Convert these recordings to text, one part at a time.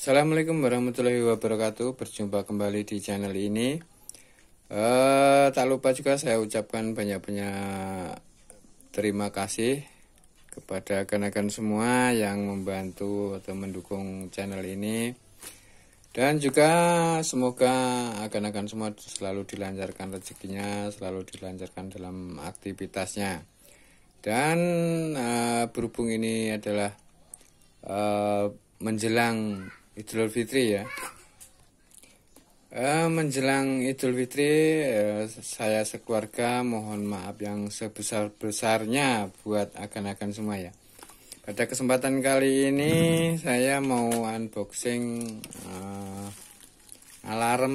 Assalamualaikum warahmatullahi wabarakatuh. Berjumpa kembali di channel ini. Eh, tak lupa juga saya ucapkan banyak-banyak terima kasih kepada kenakan semua yang membantu atau mendukung channel ini. Dan juga semoga Kenakan semua selalu dilancarkan rezekinya, selalu dilancarkan dalam aktivitasnya. Dan eh, berhubung ini adalah eh, menjelang Idul Fitri ya. Eh, menjelang Idul Fitri, eh, saya sekeluarga mohon maaf yang sebesar-besarnya buat akan-akan semua ya. Pada kesempatan kali ini saya mau unboxing uh, alarm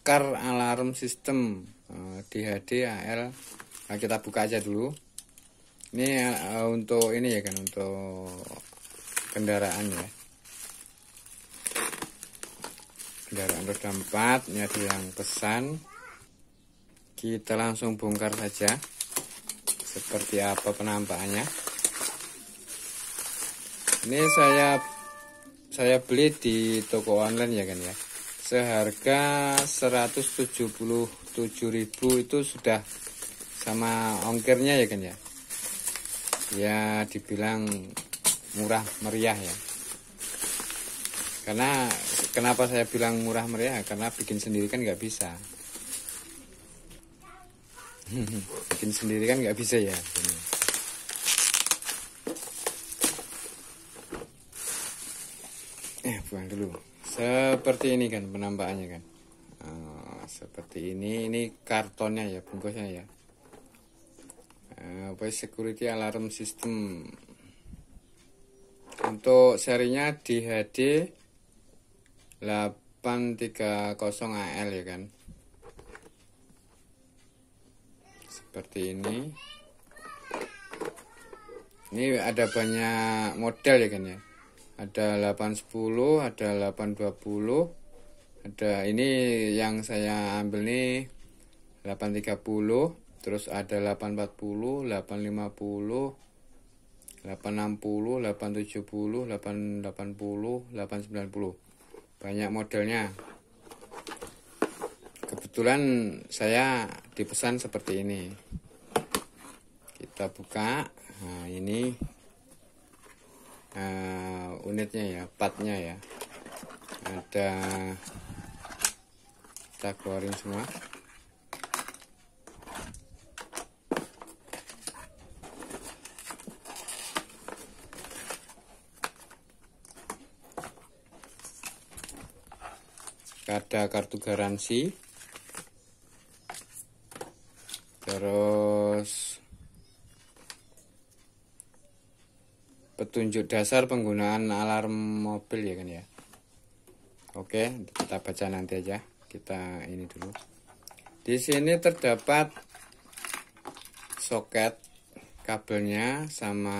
car alarm system uh, DHD AL. Nah, kita buka aja dulu. Ini uh, untuk ini ya kan untuk kendaraan ya. kendaraan roda 4 ini ada yang pesan kita langsung bongkar saja seperti apa penampakannya ini saya saya beli di toko online ya kan ya seharga 177.000 itu sudah sama ongkirnya ya kan ya ya dibilang murah meriah ya karena kenapa saya bilang murah meriah karena bikin sendiri kan nggak bisa bikin sendiri kan nggak bisa ya eh buang dulu seperti ini kan penambahannya kan oh, seperti ini ini kartonnya ya bungkusnya ya ah, apa uh, security alarm system untuk serinya di HD 830 AL ya kan seperti ini ini ada banyak model ya kan ya ada 810 ada 820 ada ini yang saya ambil nih 830 terus ada 840 850 860 870 880 890 banyak modelnya kebetulan saya dipesan seperti ini kita buka nah ini uh, unitnya ya partnya ya ada kita keluarin semua ada kartu garansi terus petunjuk dasar penggunaan alarm mobil ya kan ya oke kita baca nanti aja kita ini dulu di sini terdapat soket kabelnya sama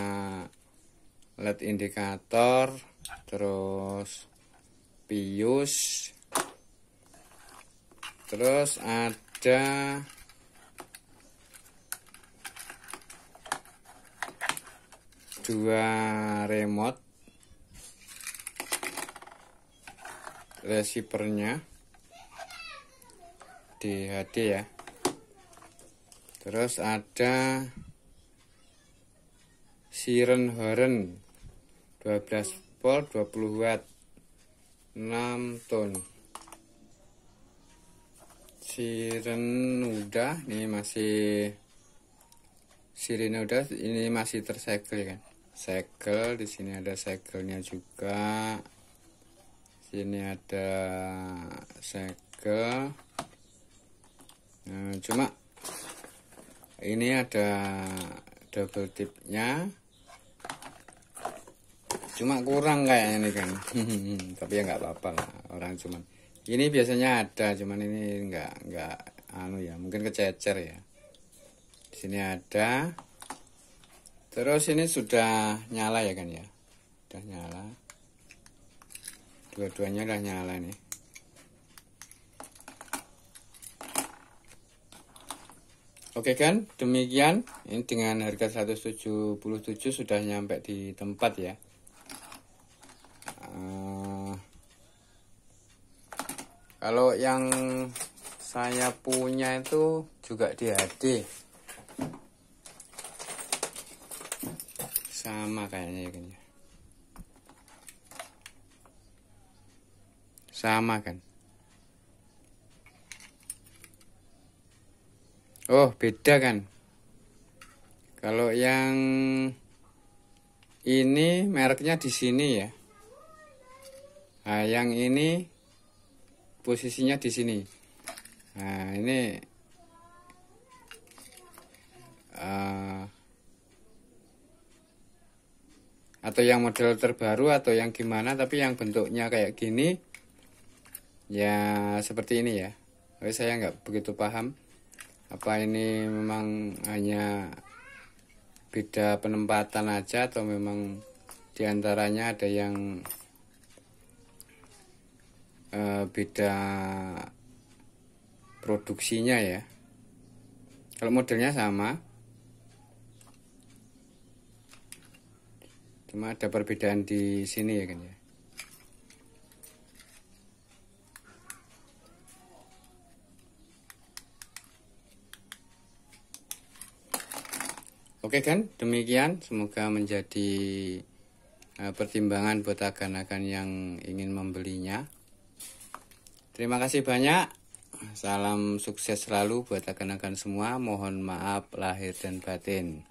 led indikator terus pius terus ada dua remote receivernya di HD ya terus ada siren horn 12 volt 20 watt 6 ton siren udah ini masih sirine udah ini masih tersegel ya kan segel di sini ada segelnya juga sini ada segel nah, cuma ini ada double tipnya cuma kurang kayaknya nih kan tapi ya nggak apa-apa lah orang cuman ini biasanya ada, cuman ini enggak enggak anu ya, mungkin kececer ya. Di sini ada. Terus ini sudah nyala ya kan ya. Sudah nyala. Dua-duanya udah nyala nih. Oke kan, demikian ini dengan harga 177 sudah nyampe di tempat ya. kalau yang saya punya itu juga di HD sama kayaknya ya ini sama kan oh beda kan kalau yang ini mereknya di sini ya nah, yang ini posisinya di sini nah ini uh, atau yang model terbaru atau yang gimana tapi yang bentuknya kayak gini ya seperti ini ya tapi saya nggak begitu paham apa ini memang hanya beda penempatan aja atau memang diantaranya ada yang Eh, beda produksinya ya kalau modelnya sama cuma ada perbedaan di sini ya kan ya Oke kan, demikian semoga menjadi eh, pertimbangan buat agan-agan yang ingin membelinya. Terima kasih banyak. Salam sukses selalu buat rekan-rekan semua. Mohon maaf lahir dan batin.